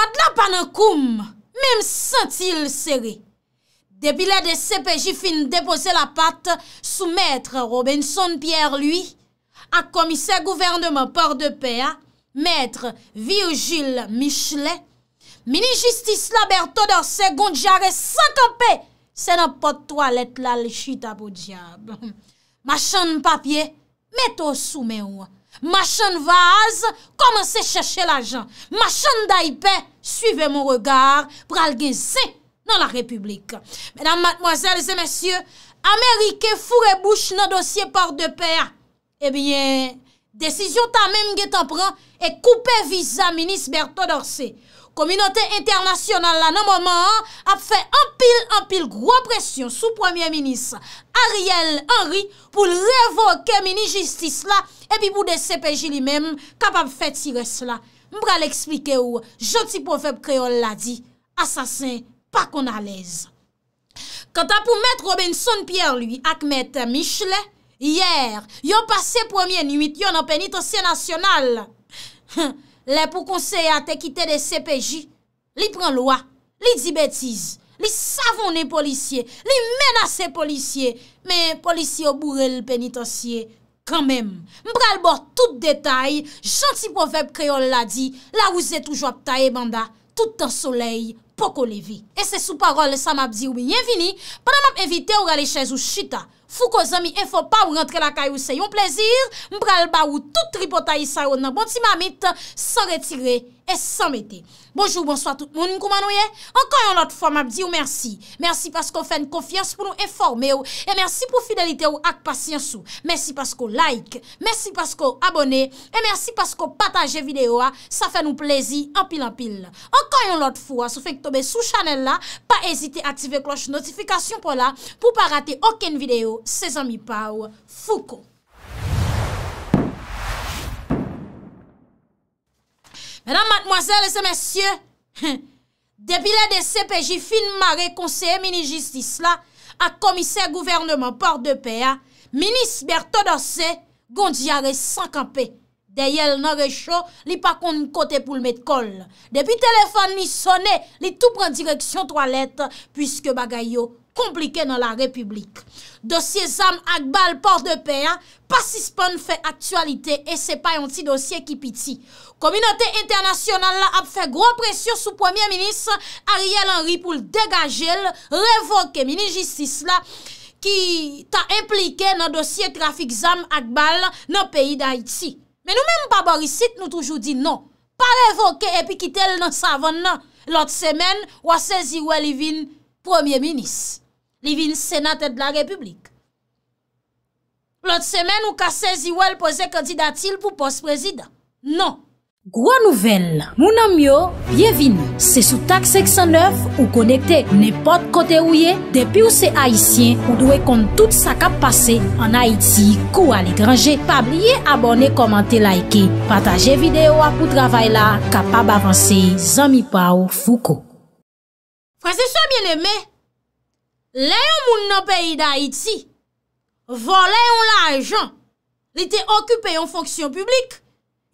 Wad la pan akoum, mèm sentil seri. Depile de sepeji fin depose la pat sou mètre Robinson Pierre lui, akomise gouvernement Porte de Péa, mètre Virgil Michelet, mini-justice Laberthe Dorset, Gondjar et Saint-Campé, sè nan pot toalet lal chita pou diable. Ma chan papye, mèto soumè wè. Machan vaz, komanse chache la jan. Machan daipen, suive mon regard, pral gen se nan la republik. Menam matmoazèl, zè mèsyè, Amerike fure bouche nan dosye port de per. Ebyen, eh desisyon ta mèm gen tan pran, e koupe viza menis bèr to dorsè. Komunote internasyonal la nan moman an ap fe empil empil gro presyon sou premier minis Ariel Henry pou revoke mini jistis la epi pou de sepeji li menm kap ap fe tire s la. Mbra l'explike ou, janti profep kreol la di, asasin pa kon alez. Kanta pou met Robinson Pierre lui ak met Michelet, yèr yon pase premier nuit yon ap enit osye nasyonal la. Lè pou konseye a te kite de CPJ, li pren lwa, li di betiz, li savonne policye, li menase policye, men policye ou bourrel penitensye, kanmèm. Mbral bor tout detay, janti povep kreol la di, la wouze toujwa pta e banda, tout an soley, poko levi. E se sou parol sa map di ou biyenvini, pranam ap evite ou gale chèz ou chita, Fou ko zemi efo pa ou rentre la kayo se yon plezir, mbral ba ou tout ripotayi sa yon nan bonti mamit se retire. bonjou, bonsoit tout moun, mkoumanouye, ankan yon lot fwa mabdi ou mersi, mersi paskou fèn konfians pou nou eforme ou, e mersi pou fidelite ou ak pasyans ou, mersi paskou like, mersi paskou abone, e mersi paskou pataje video a, sa fè nou plezi, anpil anpil. Ankan yon lot fwa, sou fèk tobe sou chanel la, pa ezite ative kloche notifikasyon pou la, pou pa rate oken video, se zanmi pa ou, foukou. Madame, mademoiselle et ces messieurs, depuis le DCPJ, fin maré conseil mini-justice là, non a commissé gouvernement par deux pays, mini-sberto dansé, gondi aré s'en campé. De yèl noré chò, li pa kon n'kote pou l'mèd kol. Depi telefon ni sonè, li tout pren direksyon trois lettres, puisque bagay yo, Komplike nan la republik. Dosye Zam Akbal, Porte de Peyan, pasispon fè aktualite e se pa yon ti dosye ki piti. Komunote internasyonal la ap fè gro presyon sou premier minis Ariel Henry pou l'degaje l, revoke mini jistis la ki ta implike nan dosye trafik Zam Akbal nan peyi da iti. Men nou menm pa borisit nou toujou di nan. Par evoke epi ki tel nan savon nan. Lot semen wasezi wali vin premier minis. Li vin senatèd la republik. Plot semen ou kasezi wèl pose kandidatil pou pos prezidant. Non. Gwa nouvel. Mounan myo, bie vin. Se sou tak seksan 9, ou konekte, ne pot kote ou ye, depi ou se haisyen, ou dwe kont tout sa kap pase, an Haiti, kou al e grange, pa blye abone, komante, laike, pataje videyo apou travay la, kapab avanse, zami pa ou fuko. Kwa se so mwen eme, Le yon moun nan peyi da iti, vo le yon la ajan, li te okupe yon fonksyon publik,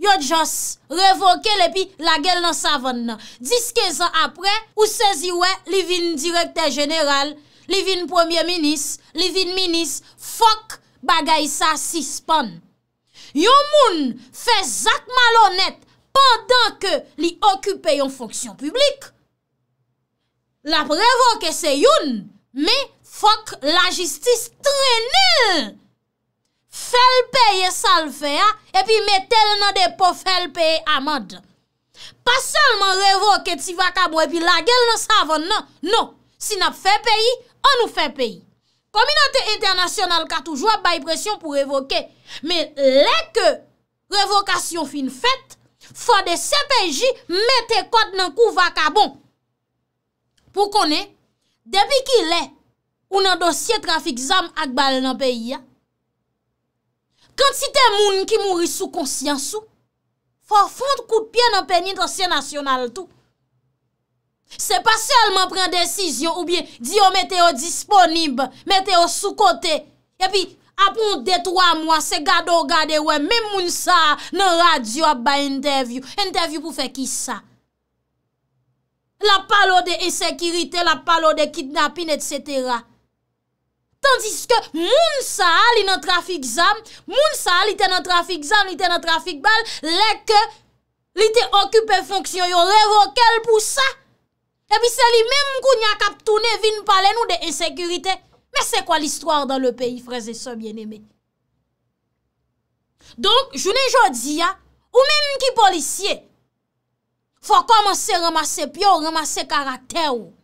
yo jos revoke le pi la gel nan savan nan. Diske zan apre, ou sezi we li vin direkter general, li vin premier minis, li vin minis, fok bagay sa sispan. Yon moun fe zak malonet, padan ke li okupe yon fonksyon publik. La prevoke se yon, Me fok la jistis trenil. Fel peye sal feya, epi me tel nan de po fel peye amad. Pa solman revoke ti vakabo epi la gel nan savon nan. Non, si nap fe peyi, an nou fe peyi. Kominante internasyonal katoujwa bay presyon pou revoke. Me leke revokasyon fin fete, fode sepeji mette kod nan kou vakabo. Pou konen, Depi ki le, ou nan dosye trafik zam ak bal nan peyi ya. Kant si te moun ki mouri sou konsyansou, fò fònd kout pien nan peni dosye nasyonal tou. Se pa selman pren desisyon ou biye diyo meteo disponib, meteo sou kote, epi apon de 3 mwa, se gado gade we, mè moun sa nan radyo ap ba interview. Interview pou fe ki sa? La palo de esekirite, la palo de kidnapin, etc. Tandis ke moun sa li nan trafik zam, moun sa li te nan trafik zam, li te nan trafik bal, lek li te okupe fonksyon yon revokel pou sa. Ebi se li menm kou nya kaptoune vin pale nou de esekirite. Mè se kwa l'histoire dan le peyi, freze so mjen eme. Donk, jounen jodi ya, ou menm ki polisye, fwa komanse ramase pyo, ramase karakter ou.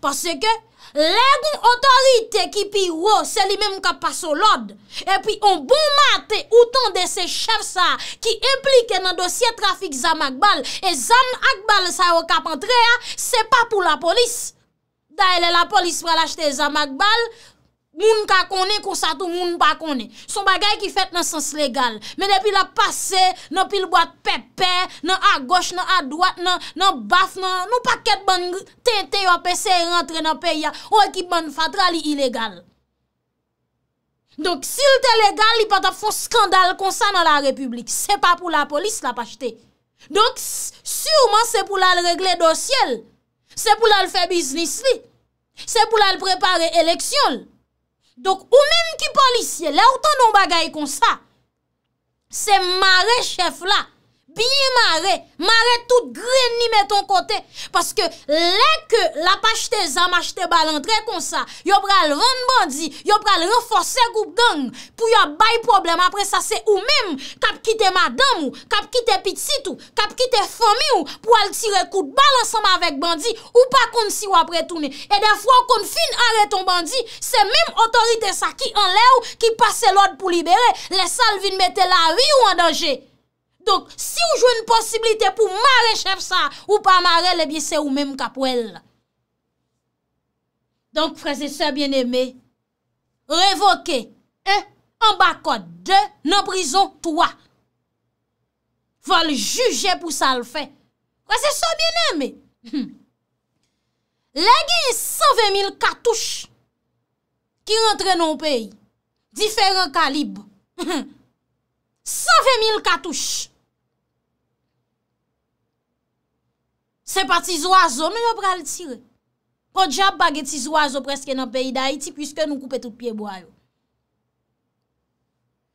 Pase ke, leg nou otorite ki pi ou, se li menm kap paso lod. E pi, on bon mate, outan de se chef sa, ki implike nan dosye trafik Zama Akbal, e Zama Akbal sa yo kap entre, se pa pou la polis. Da ele la polis pralachte Zama Akbal, Moun ka konen konsatou, moun pa konen. Son bagay ki fet nan sens legal. Men depi la pase, nan pil bat pepe, nan a goche, nan a dwat, nan baf, nan... Nou pa ket ban tente yo apese rentre nan peya. Ou ekip ban fatra li ilegal. Donk sil te legal, li pata fon skandal konsan nan la republik. Se pa pou la polis la pachete. Donk sureman se pou la regle dosyel. Se pou la fe biznis li. Se pou la prepare eleksyon li. Dok ou men ki polisye, la ou tan nou bagay kon sa, se mare chef la, Bi marè, marè tout gren ni met ton kote. Paske lè ke la pa chete zan, ma chete balan tre kon sa, yo pral rande bandi, yo pral renfose goup gang, pou yo bay problem. Apre sa se ou mèm, kap kite madam ou, kap kite pitit ou, kap kite fomi ou, pou al tire kout balan sama vek bandi, ou pa kon si wapre tounen. E defwa kon fin arè ton bandi, se mèm otorite sa ki anle ou, ki pase lòd pou libere, le sal vin mette la ri ou an danje. Donk, si ou jwè n posibilite pou mare chef sa, ou pa mare, le biye se ou mèm kapwèl. Donk, prese se bienèmè, revoke, e, an bakot, de, nan prison, towa. Fa l'juge pou sa l'fè. Prese se bienèmè, lè genye 120.000 katouche ki rentre nan pey, diferent kalib. 120.000 katouche, Se pa tiz wazo, nou yon pral tire. Po djab baget tiz wazo preske nan peyi da iti, pwiske nou koupe tout pie bo a yo.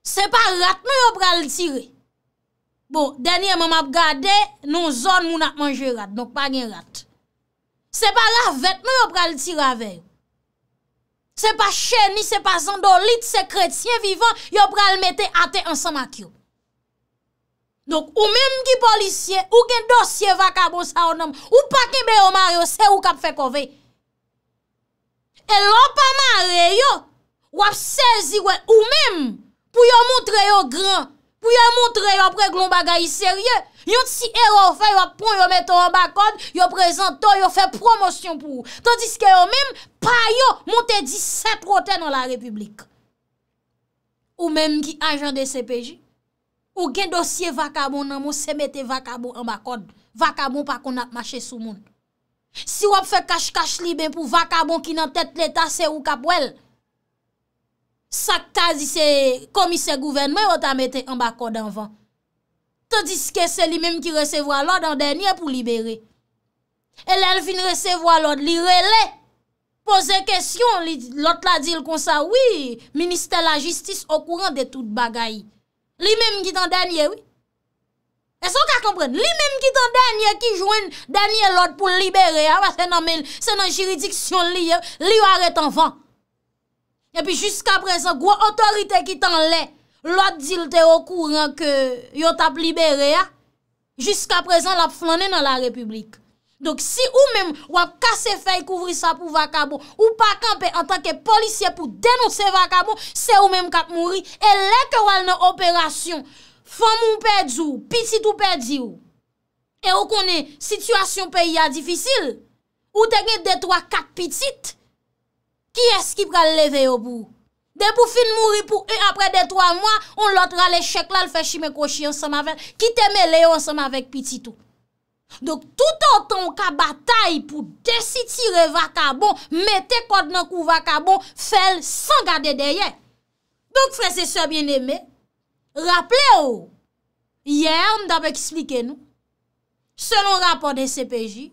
Se pa rat, nou yon pral tire. Bo, denye mam ap gade, nou zon moun ap manje rat, nok pa gen rat. Se pa ravet, nou yon pral tire avey. Se pa cheni, se pa zandolit, se kretien vivan, yon pral mette ate ansan mak yo. Donk, ou mèm ki polisye, ou gen dosye vaka bon sa on nam, ou pa ki be yo maryo, se ou kap fe kove. E lò pa maryo, wap sezi wè, ou mèm, pou yo montre yo gran, pou yo montre yo apre glon bagay serye, yon si ero fe, wap pon yo meto an bakon, yo prezento, yo fe promosyon pou ou. Tandis ki yo mèm, pa yo monte 17 rotè nan la republik. Ou mèm ki ajande CPJ, Ou gen dosye vakabon nan moun se mette vakabon an bakod. Vakabon pa kon ap mache sou moun. Si wap fe kache-kache li ben pou vakabon ki nan tete l'Etat se ou kap wel. Sakta zise komise gouven, mwen wot a mette an bakod an van. Tadiske se li menm ki resevo alod an denye pou libere. Elen vin resevo alod li rele. Poze kesyon, lot la dil kon sa, Oui, Ministère la Justice au courant de tout bagayi. Li mèm ki tan danye wè. E so ka kompren. Li mèm ki tan danye ki jwen danye lot pou libere ya. Se nan jiridiksyon li. Li yo are tan fan. E pi jiska prezant. Gwa otorite ki tan le. Lot di lte yo kouren ke yo tap libere ya. Jiska prezant la pou flanè nan la republik. Donk si ou men wak kase fey kouvri sa pou vakabo ou pa kampe an tanke polisye pou denote se vakabo, se ou men kat mouri. E leke wale nan operasyon, fom ou pe djou, pitit ou pe djou, e ou konen sitwasyon pe ya difisil, ou te gen de 3-4 pitit, ki eski pral leve yo bou? De pou fin mouri pou 1 apre de 3 mwa, on lotra le chek la l fe chi me koshi ansama vek, ki teme le yo ansama vek pitit ou. Donk tout an ton ka batay pou desitire vakabon, mette kod nan kou vakabon, fel san gade deye. Donk frese se bien eme, raple ou, ye an damek isplike nou, selon rapor de CPJ,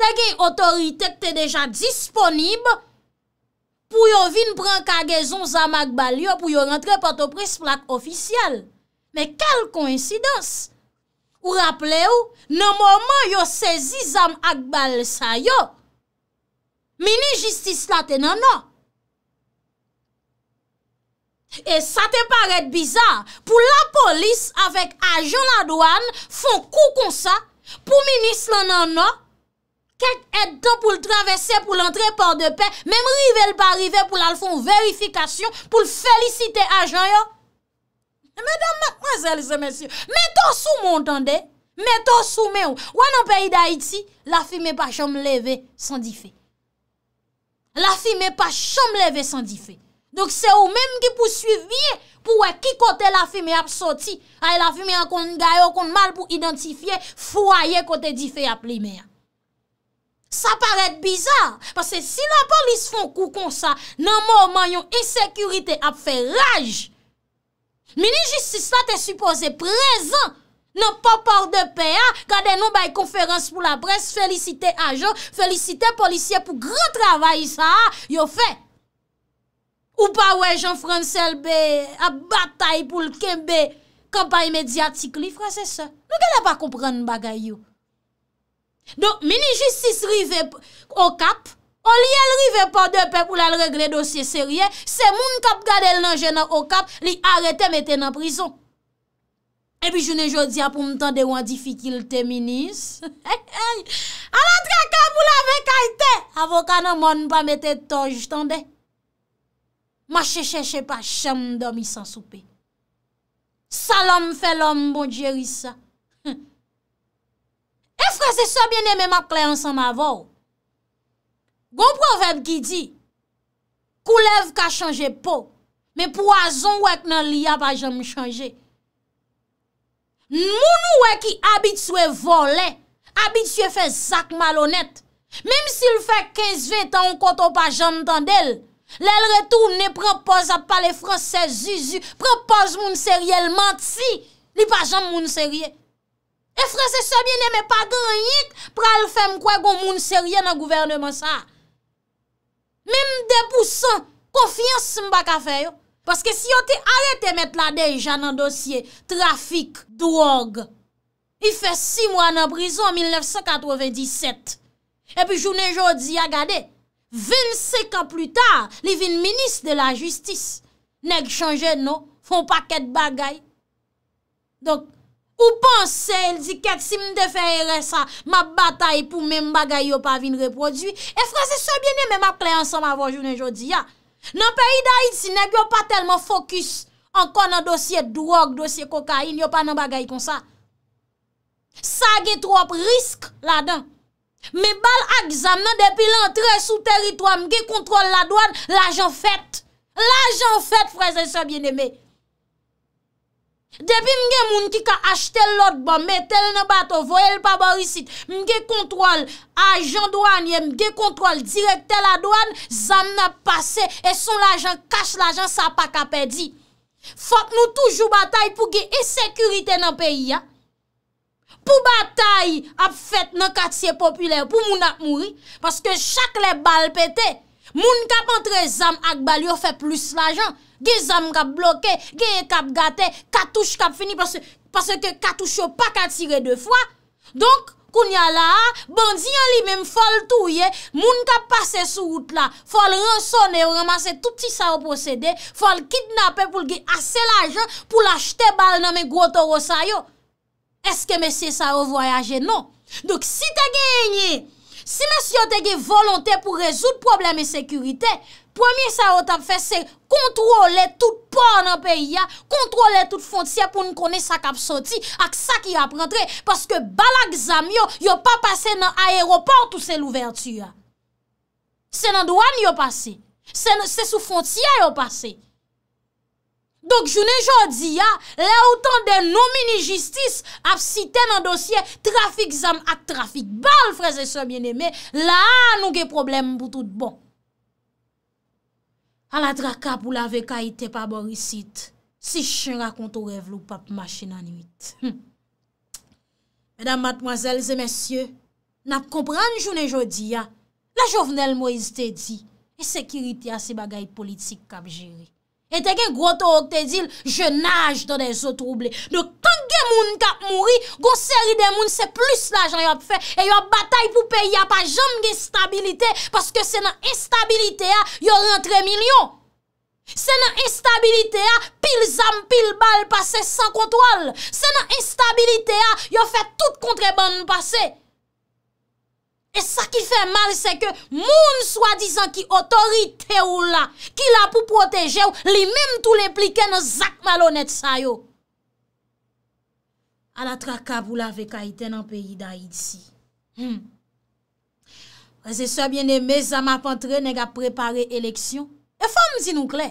te gen otoritek te deja disponib pou yo vin pran kagezon zamak balyo pou yo rentre pato pres plak ofisyal. Men kal kouensidans? Ou rappele ou, nan mouman yo se zizam ak bal sa yo, mini jistis la te nan nan. E sa te paret bizar, pou la polis avek ajon la douan, fon kou kon sa, pou mini slan nan nan, ket etan pou l travesse pou l antre port de pe, menm rive l pa rive pou l al fon verifikasyon pou l felicite ajon yo. E men dam mè, kwen se lise men siyo? Mè ton sou moun tande? Mè ton sou mè ou? Ou an an peyi da iti, la fi mè pa chom leve san di fe. La fi mè pa chom leve san di fe. Donk se ou mèm ki pou suivye, pou wè ki kote la fi mè ap soti, a la fi mè an konn gayo, konn mal pou identifiye, fwa ye kote di fe ap lime ya. Sa paret bizar, parce si la polis fon kou kon sa, nan mò man yon insekurite ap fe raje, Mini justis sa te suppose prezen nan pa port de pe a, kade nan bay konferans pou la pres, felisite ajo, felisite polisye pou gran travay sa a, yo fe. Ou pa wey Jean-François be, a batay pou lken be, kampay mediatik li fra se se. Nou gala pa kompran bagay yo. Don, mini justis rive o kap, O li el rive pa de pe pou la l regle dosye serye, se moun kap gade l nan jena okap, li arete mette nan prison. E pi jounen jodia pou mtande wan di fikil te minis. A la traka pou la vek aite, avokan nan moun pa mette toj tande. Ma chè chè chè pa chèm domi san soupe. Salom felom bon djerisa. E frase sou bien eme ma klayan san ma vòw. Gon proverb ki di, koulev ka chanje pou, me poazon wèk nan liya pa jom chanje. Moun wèk ki abitue volè, abitue fè zak malonèt, mèm si l fèk 15 vè tan koto pa jom tan del, lèl retou ne prepoz ap pale fransè zizu, prepoz moun sèrièl manti, li pa jom moun sèriè. E fransè sèbi nèmè pa gen yik, pral fèm kwe gon moun sèriè nan gouvernement sa a. Mem debousan, konfiyans m bak a feyo. Paske si yo te arete met la deja nan dosye, trafik, drog, i fe 6 mwan nan brison 1997. E pi jounen jodi, a gade, 25 an plus ta, li vin minis de la justis. Nek chanje nou, fon paket bagay. Dok, Ou panse, el di ket si m de feyre sa, ma batay pou men m bagay yo pa vin reproduy. E franse sobye neme ma ple ansam avon joun en joudi ya. Nan peyi da iti, nebyo pa telman fokus an kon nan dosye drog, dosye kokain, yo pa nan bagay kon sa. Sa ge trop risk la den. Me bal a gizam nan depi lantre sou teritwa, m ge kontrol la douan, la jan fèt. La jan fèt, franse sobye neme. Depi mge moun ki ka achte lot ba, metel nan bato, voyel pa barisit, mge kontrol ajan douan ye, mge kontrol direkte la douan, zam nan pase, e son l'ajan, kache l'ajan, sa pa ka pedi. Fok nou toujou batay pou ge esekurite nan peyi ya. Pou batay ap fet nan katye popüler, pou moun ap mouri, paske chak le bal pete. Moun kap entre zam ak bal yo fe plus lajan. Ge zam kap bloke, ge kap gate, katouche kap fini pase ke katouche yo pa katire de fwa. Donk, koun ya la, bandi an li menm fol touye, moun kap pase sou wout la, fol ransone, ou ramase touti sa ou posede, fol kidnape pou ge ase lajan, pou lachte bal nan men gwo toro sa yo. Eske me se sa ou voyaje? Non. Donk, si te genye, Si mè si yo tege volante pou rezout probleme sekurite, premye sa otap fè se kontrole tout port nan peyi ya, kontrole tout fonciya pou nou konè sa kapsoti ak sa ki ap rentre, paske balak zam yo, yo pa pase nan aéroport ou se louvertu ya. Se nan douan yo pase, se sou fonciya yo pase. Donk jounen jodi ya, la ou tan den nomini jistis ap siten an dosye trafik zam ak trafik. Bal freze se bieneme, la nou ge problem boutout bon. Aladra kap ou la veka ite pa borisit, si chen rakonto rev lou pap machin animit. Edan matmwazel ze mesye, nap kompran jounen jodi ya, la jovenel mwese te di, e sekiriti ase bagay politik kap jiri. E te gen groto ok te dil, je nage do de zo trouble. Do tan gen moun kap mouri, gonseri de moun se plus la jan yon fe, e yon batay pou pe yon pa jom gen stabilite, paske se nan estabilite a, yon rentre milyon. Se nan estabilite a, pil zam, pil bal, pase san kontwal. Se nan estabilite a, yon fe tout kontre ban pase. E sa ki fe mal se ke moun swadizan ki otorite ou la, ki la pou proteje ou, li mem tou le plike nou zak malonet sa yo. A la trakabou la vek a iten an peyi da idsi. Se sobyen ne me zama pantre nega prepare eleksyon, e fom zinou kle.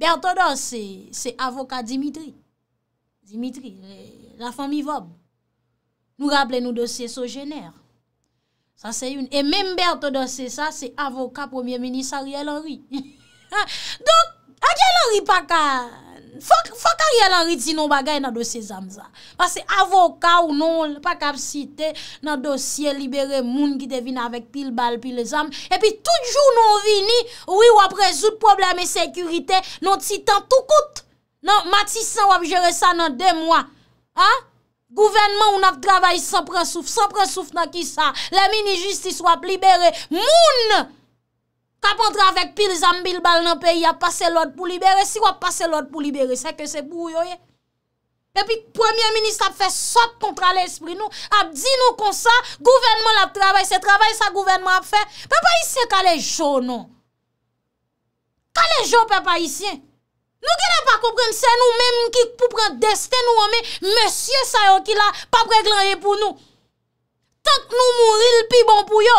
Bertodo se avoka Dimitri. Dimitri, la fomi vob. Nou rable nou dosye sou jener. Sa se youn, e menm bèr to dan se sa, se avoka premier ministre Ariel Henry. Donk, Ariel Henry pa ka, fwa ka Ariel Henry ti nou bagay nan dosye zanm zan. Pa se avoka ou non, pa kap site, nan dosye libere moun ki te vin avèk pil bal, pil zanm. E pi tout joun nou vini, oui wap rezout probleme sekurite, nou ti tan tou kout. Non, Matissa wap jere sa nan de mwa. Ha? Gouvenman ou nat travay sa prensouf, sa prensouf nan ki sa, le mini-justis wap libere, moun! Kapantra avèk pil zambil bal nan peyi a pase lòd pou libere, si wap pase lòd pou libere, seke se pou yoye. E pi premier-minist ap fè sop kontra l'esprit nou, ap di nou konsa, gouvenman lat travay, se travay sa gouvenman ap fè, pe pa isye kalè jò nou. Kalè jò pe pa isye. Nou genè pa kompren, se nou menm ki pou pran desten nou anmen, monsye sa yon ki la pa prek lanyen pou nou. Tank nou mouri, lpi bon pou yo.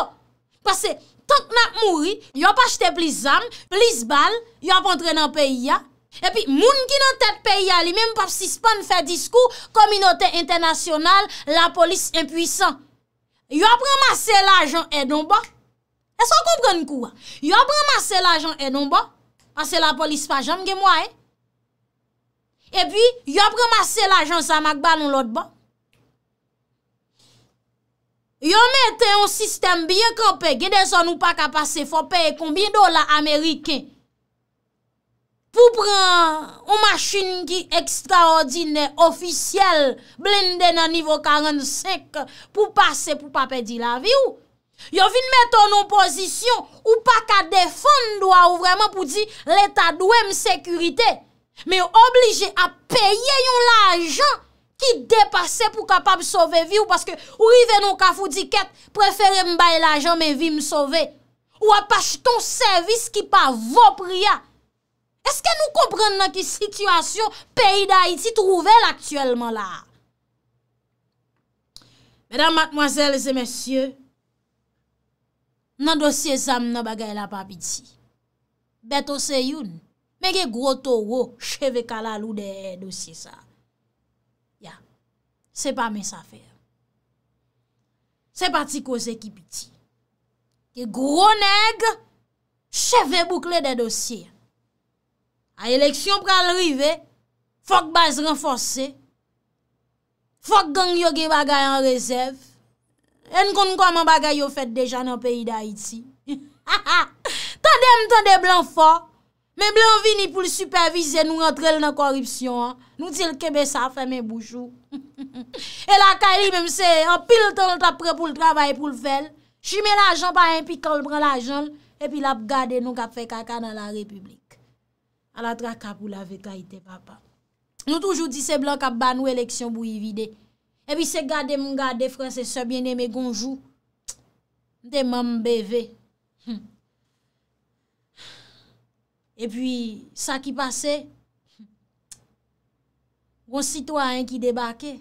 Pase, tank nan mouri, yon pa chete plis zan, plis bal, yon pa entre nan peyi ya. E pi, moun ki nan tet peyi ya li, menm pa psispan fè diskou, kominote internasyonal, la polis impwisan. Yon preman se la jen edon ba. E so kompren kou an? Yon preman se la jen edon ba. Ase la polis pa jen, gen mwen. E pi, yon prema se l'ajans amakba nou lot ban. Yon mette yon sistem biye kope, gede son ou pa ka pase, fopeye konbien do la Amerike. Po pren yon masjine ki ekstraordinè, ofisyel, blindè nan nivou 45, pou pase pou pa pedi la vi ou. Yon fin mette yon oposisyon, ou pa ka defen doua ou vreman pou di, l'etat douem sekurite. Me yo oblige a peye yon la ajan ki depase pou kapab sove vi ou paske ou rive nou kafou diket preferi mbay la ajan me vi msove. Ou apache ton servis ki pa vop ria. Eske nou kompren nan ki situasyon peyi da iti trouvel aktuelman la? Mèdam, matmoazèl, zè mèsyè, nan dosye zam nan bagay la papiti. Beto se youn, Men gen gro toro, cheve kalalou de dosye sa. Ya, se pa mes afer. Se pa ti koze ki piti. Gen gro neg, cheve boukle de dosye. A eleksyon pralrive, fok baz renfose. Fok gang yo ge bagay an rezerv. En kon kon man bagay yo fet deja nan peyi da iti. Tande mtande blan fok. Men blan vini pou l'supervise nou entrel nan koripsyon an, nou dil kebe sa fe men boujou. E la ka li men mse, an pil ton lta pre pou l'travay pou l'vel, chime l'ajan pa yon e pi kol pran l'ajan, epi l ap gade nou kap fe kaka nan la republik. A la tra ka pou la vek a ite papa. Nou toujou di se blan kap ban nou eleksyon bou yi vide. Epi se gade mou gade franse sebyen eme gonjou, de mam beve. Hm. E pi, sa ki pase, bon sitwa an ki debake,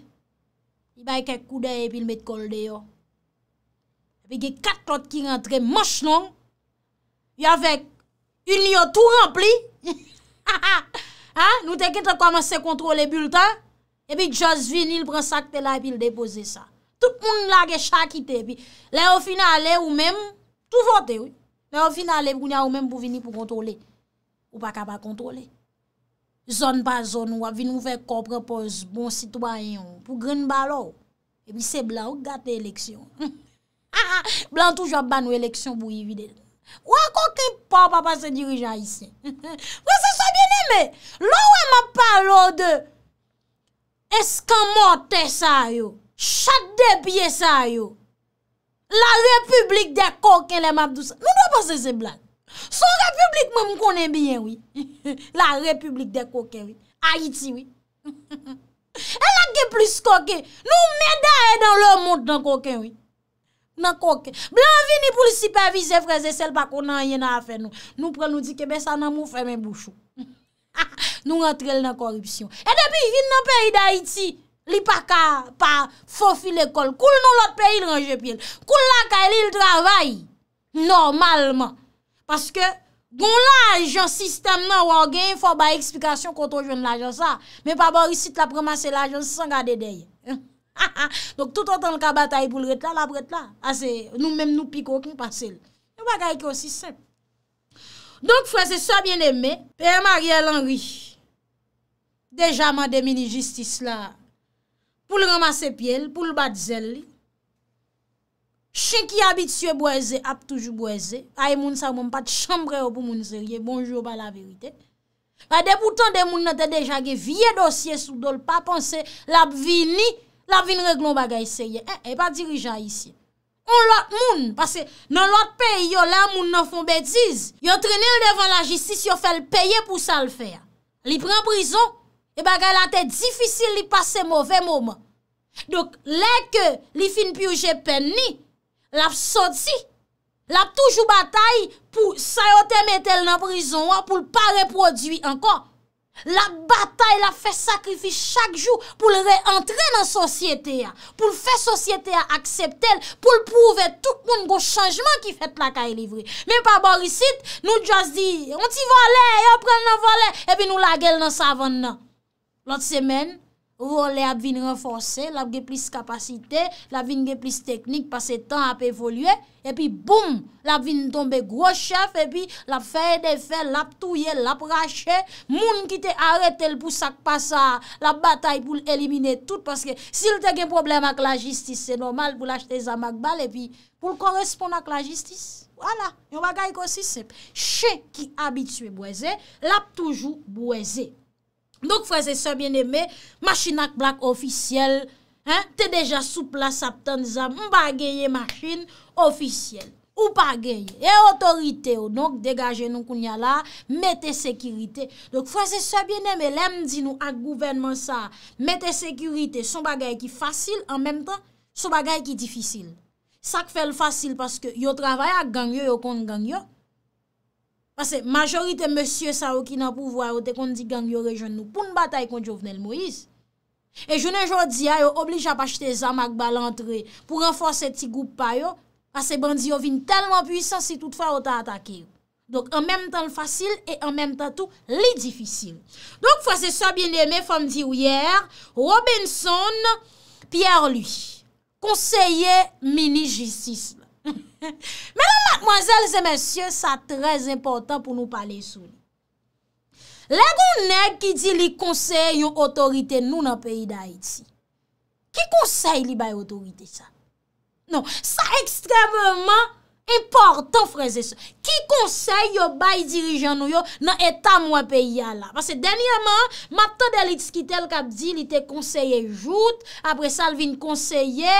i bay kek kou den, e pi l met kol de yo. E pi ge kat lot ki rentre, mosh non, pi avek, yon yo tou rempli, ha ha, nou teke te komanse kontrole bultan, e pi just vinil, pran sak pe la, e pi l depose sa. Tout moun la ge chakite, e pi, le ou fina le ou menm, tou vote, le ou fina le ou menm, pou vini pou kontrole. Ou pa kapa kontrole. Zon pa zon ou avi nou fe komprepoz bon sitwanyon pou gren balo. Ebi se blan ou gate eleksyon. Ah, ah, blan toujwa ban ou eleksyon pou yi vide. Ou akonke pa pa se dirijan isi. Wese soubine me. Lo wè ma palo de eskanmote sa yo. Chate de pye sa yo. La republik de akonke le map dou sa. Nou nou apose se blan. Son republik mèm konen biyen wè. La republik de kokè wè. Ha iti wè. E lakè plus kokè. Nou mè daè dan lè moun nan kokè wè. Nan kokè. Blan vini pou l'sipavise frèze sel bako nan yè nan afe nou. Nou pren nou di kebe sa nan mou fè mè bouchou. Nou rentrel nan korupsyon. E depi vin nan peri da iti. Li pa ka pa fofi l'ekol. Koul nan lot peri nan jepiel. Koul la ka li l travay. Normalman. Paske, goun la ajen sistem nan wò gen, fò bay eksplikasyon konton joun la ajen sa. Men pa bò risit la premase la ajen, san gade dey. Donk tout an tan lka batay pou lret la, la bret la. Ase, nou menm nou pikokin pasel. E wakay ki o sistem. Donk fwese sa bien eme, P.A. Marielle Henry. Deja man demini jistis la pou lremase piel, pou lbat zel li. chen ki abit suye boyeze, ap toujou boyeze, ay moun sa moun pat chambre yo pou moun serye, bonjou pa la verite. A depoutan de moun natte deja ge viye dosye sou do l pa panse, la bi vi ni, la bi nreglon bagay serye, e pa dirija isye. Moun lot moun, pase nan lot pe yo la moun nan fon betiz, yo treni yo devan la jistis yo fel peye pou sa l feya. Li pren prison, e bagay la te difisil li pase mouve mouman. Dok le ke li fin pi ouje pen ni, Lap so di, lap toujou batay pou sayote metel nan prizon wap pou l pa reproduy ankon. Lap batay lap fe sakrifis chak jou pou l re entre nan sosyete ya. Pou l fe sosyete ya akseptel pou l pouve tout moun gwo chanjman ki fet laka e livri. Mwen pa borisit nou jas di, mwen ti valè, yo pren nan valè, epi nou la gel nan savon nan. Lot semen... Role ap vin renfonse, lap gen plis kapasite, lap vin gen plis teknik, pase tan ap evolye, epi boum, lap vin tombe gros chef, epi lap fèye de fè, lap touye, lap rache, moun ki te arete l pou sak pasa, lap batay pou l elimine tout, paske si l te gen problem ak la jistis, se normal pou l achete zamak bal, epi pou l koresponde ak la jistis. Wala, yon wakay konsise, se che ki abitue boese, lap toujou boese. Donk fwese sebyen eme, machin ak blak ofisyel, te deja soupla sap tan dizan, mba genye machin ofisyel. Ou pa genye, e otorite ou, donk degaje nou koun ya la, mette sekirite. Donk fwese sebyen eme, lem di nou ak gouvenman sa, mette sekirite, son bagay ki fasil, an menm tan, son bagay ki difisil. Sak fel fasil, paske yo travay ak gangyo, yo kont gangyo. Pase majorite monsie sa ou ki nan pouvwa ou te kon di gang yore joun nou. Poun batay kon jo vnen l'mois. E jounen joun di a yo oblija pa chete zamak balantre pou renforset ti goup pa yo. Pase bandi yo vin telman pwisansi toutfwa ou ta atakir. Donk an menm tan l'fasil e an menm tan tout li difisil. Donk fwase sa bienyeme fwam di ou yer Robinson Pierre lui. Konseye mini jistisme. Mè nan matmwazèl zè mèsyè, sa trèz important pou nou pale sou. Le gounèk ki di li konsey yo otorite nou nan peyi da iti. Ki konsey li bay otorite sa? Non, sa ekstremèman... important freze se. Ki konsey yo bay dirijan nou yo nan eta mwa pe ya la? Fase denyaman, matan de lits ki tel kap di, li te konseye jout, apre sa li vin konseye,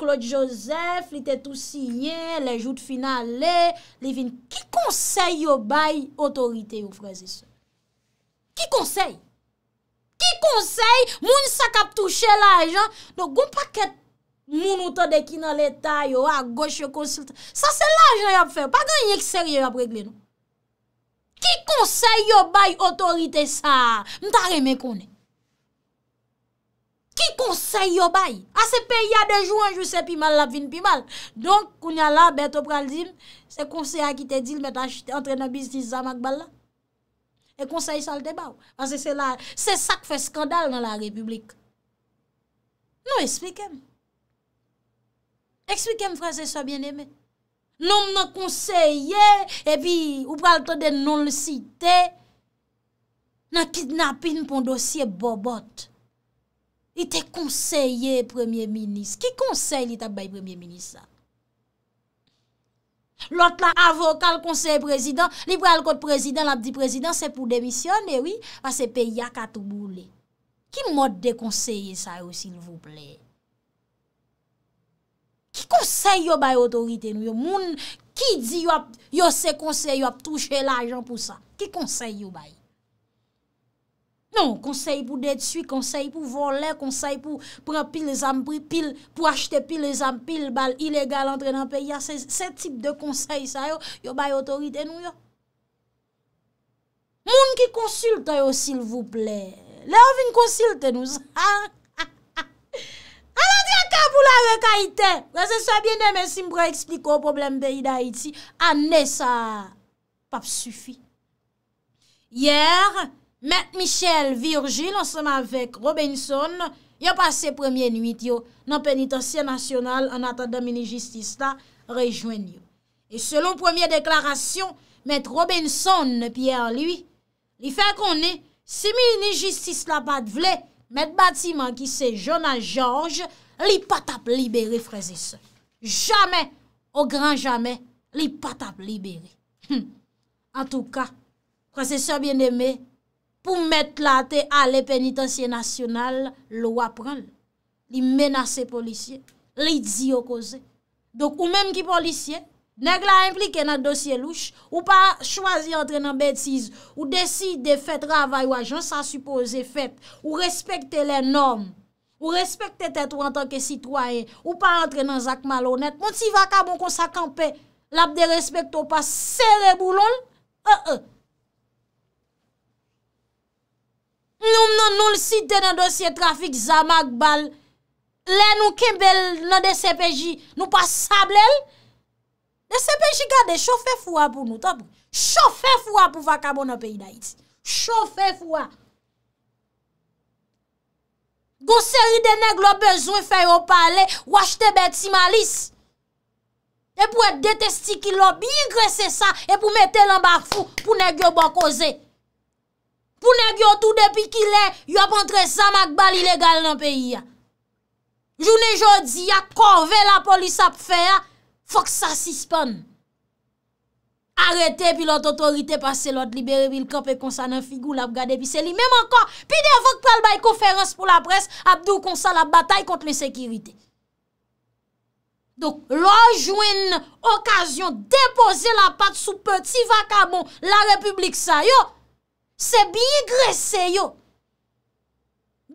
Claude Joseph, li te tou siye, le jout final le, li vin, ki konsey yo bay otorite yo freze se? Ki konsey? Ki konsey? Moun sa kap touche la ajan, nou goun pa ket Moun ou tonde ki nan l'Etat yo, a goche yo konsulte. Sa se la jenay ap fe, pa gen yon ek serye ap regle nou. Ki konsey yo bay otorite sa? Mta reme konen. Ki konsey yo bay? A se pe ya dejou, anjou se pi mal la vin pi mal. Donk koun ya la, beto pral din, se konsey a ki te dil, met a chite entre nan bis di zamak bal la. E konsey sal te baw. Se sak fe skandal nan la republik. Nou esplikem. Eksplike m frase sa byen eme. Non m nan konseye, epi ou pral to den non l siten, nan kidnapin pon dosye bobot. Ite konseye premier minis. Ki konseye li tabay premier minis sa? Lot la avokal konseye prezident, li pral kot prezident, la di prezident, se pou demisyon, ewi, va se peyak atou boule. Ki mod de konseye sa ou sil vou pley? Ki konsey yo bay otorite nou yo? Moun ki di yo ap, yo se konsey yo ap touche l'ajan pou sa? Ki konsey yo bay? Non, konsey pou detswi, konsey pou voler, konsey pou pran pil, pil, pil, pou achete pil, pil, pil bal, ilegal, entrenan, peya, se tip de konsey sa yo, yo bay otorite nou yo? Moun ki konsulte yo sil vouple? Le avin konsulte nou sa? Ha! Anan di akabou la vek a ite. Wazen sa bien demes si mbra ekspliko problem be yi da iti. A ne sa pap sufi. Yer, met Michel Virgil, anseman vek Robinson, yo pase premier nuit yo nan penitensye nasyonal an atan da mini jistis la rejwen yo. E selon premier deklarasyon, met Robinson piye an lui, li fe kon ne, si mi ni jistis la pat vle, Met batiman ki se Jonah George, li patap liberi frazise. Jamen, o gran jamen, li patap liberi. En tou ka, kwa se so bien deme, pou met late ale penitensye nasyonal, lwa pral, li menase polisye, li di okoze. Dok ou menm ki polisye. Neg la implike nan dosye louch, ou pa chwazi entre nan betiz, ou desi de fet ravay waj, an sa suppose fet, ou respekte euh, euh. le norm, ou respekte tetou an tanke sitwoyen, ou pa entre nan zak malonet, moun si vaka bon konsa kampe, lap de respekte ou pa sere boulon, e e. Nou mnen nou siten nan dosye trafik, zamak bal, le nou kembel nan de CPJ, nou pa sablel, Lese pe jikade, chofe fwa pou nou, tabou. Chofe fwa pou vakabo nan peyi da iti. Chofe fwa. Gonseri de neg lop bezwen feyo pale, wache te beti malis. E pou ete detesti ki lop, bi ingrese sa, e pou mete lomba fwo pou neg yo bon koze. Pou neg yo tou depi ki lè, yo ap entre sa mak bal ilegal nan peyi ya. Jouni jodi ya korve la polisa pou feya, Fok sa sispon. Arrete, pi lot otorite pase, lot libere vilkop e konsan nan figou la ap gade, pi se li mem ankon, pi de fok pral bay konferans pou la pres, ap dou konsan la batay kont le sekirite. Donk, lor jwen okasyon depose la pat sou peti vakamon la republik sa yo, se bi yi gresse yo.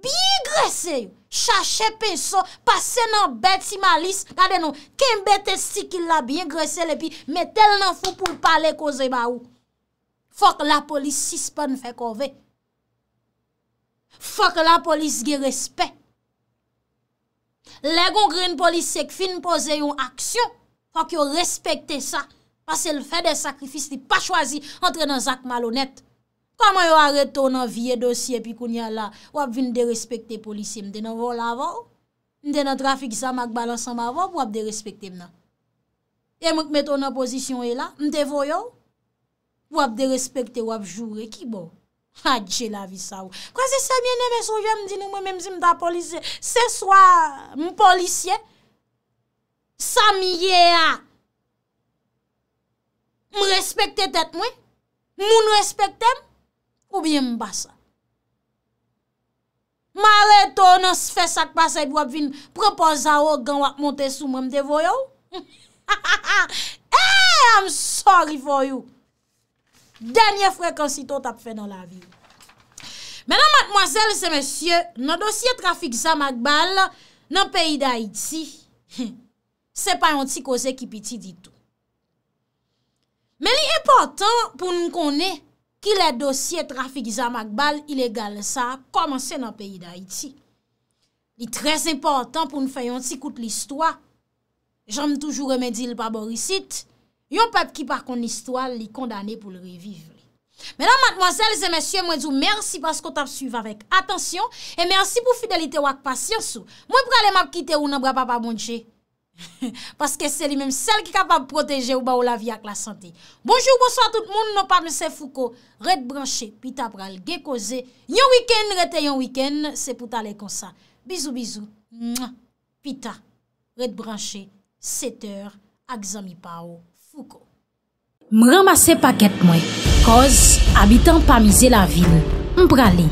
Bi gresè yon, chache pe so, pase nan bet si malis. Gade nou, ken bet e si ki la bi gresè le pi, me tel nan fou pou pale koze ma ou. Fok la polis sispan fek ove. Fok la polis ge respet. Le gon gren polis sek fin pose yon aksyon, fok yo respekte sa, pase l fe de sakrifis li pa chwazi entre nan zak malonet. Kwa mwen yo areto nan viye dosye pi koun ya la, wap vin de respekte polisye. Mwen te nan vol avon, mwen te nan trafik sa mak balansan ma avon, mwen te respekte mna. E mwen te meto nan posisyon e la, mwen te voyon, wap de respekte wap jure ki bon. Ha dje la vi sa ou. Kwa se sa mwen neme souje mdini mwen menmzi mda polisye, se swa mwen polisye, sa mwen ye a, mwen respekte tet mwen, mwen mwen respekte mwen. Ou biye mbasa? Mare to nan sfe sak basay bou ap vin proposa ou gan wak monte sou mwem devoyo? Eh, I'm sorry for you. Danyè frekansi to tap fe nan la vi. Mè nan matmoazel se mè sye, nan dosye trafik Zama Akbal, nan peyi da Haiti, se pa yon ti koze ki piti di tou. Mè li epotan pou nou konè ki le dosye trafik zamak bal ilegal sa komanse nan peyi da iti. Li trez important pou nou fayon si koute listwa. Jom toujou remedi li pa borisit, yon pep ki par kon listwa li kondane pou li reviv li. Menan matmwazel, zemesye, mwen zou mersi paskot ap suyve avèk. Atensyon, emersi pou fidelite wak pasyansou. Mwen prele map kite ou nan bra pa pa bonche. Paske se li menm sel ki kapab proteje ou ba ou la vi ak la sante Bonjour, bonsoit tout moun nou parle se Foucault Red branché, pita pral, ge koze Yon week-end, rete yon week-end, se pou talè kon sa Bizou, bizou Pita, red branché, 7h, ak zami pa ou Foucault M ramase paket mwen Koz, abitan pa mize la vil M pralè